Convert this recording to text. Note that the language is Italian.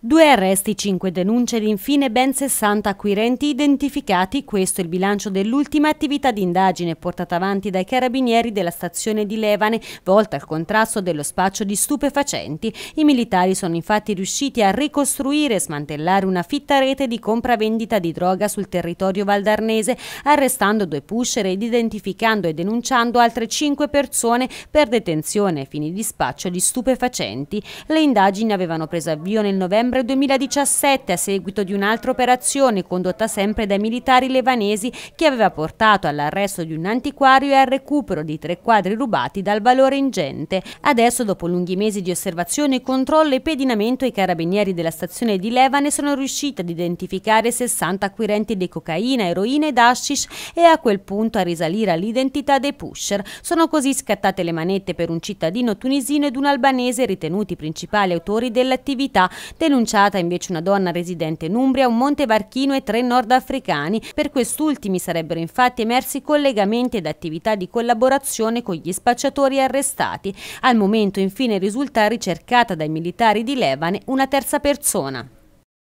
Due arresti, cinque denunce ed infine ben 60 acquirenti identificati. Questo è il bilancio dell'ultima attività di indagine portata avanti dai carabinieri della stazione di Levane, volta al contrasto dello spaccio di stupefacenti. I militari sono infatti riusciti a ricostruire e smantellare una fitta rete di compravendita di droga sul territorio valdarnese, arrestando due pusher ed identificando e denunciando altre cinque persone per detenzione e fini di spaccio di stupefacenti. Le indagini avevano preso avvio nel novembre novembre 2017 a seguito di un'altra operazione condotta sempre dai militari levanesi che aveva portato all'arresto di un antiquario e al recupero di tre quadri rubati dal valore ingente. Adesso, dopo lunghi mesi di osservazione, controllo e pedinamento, i carabinieri della stazione di Levane sono riusciti ad identificare 60 acquirenti di cocaina, eroina ed hashish e a quel punto a risalire all'identità dei pusher. Sono così scattate le manette per un cittadino tunisino ed un albanese ritenuti principali autori dell'attività denunciata denunciata invece una donna residente in Umbria, un montevarchino e tre nordafricani. Per quest'ultimi sarebbero infatti emersi collegamenti ed attività di collaborazione con gli spacciatori arrestati. Al momento infine risulta ricercata dai militari di Levane una terza persona.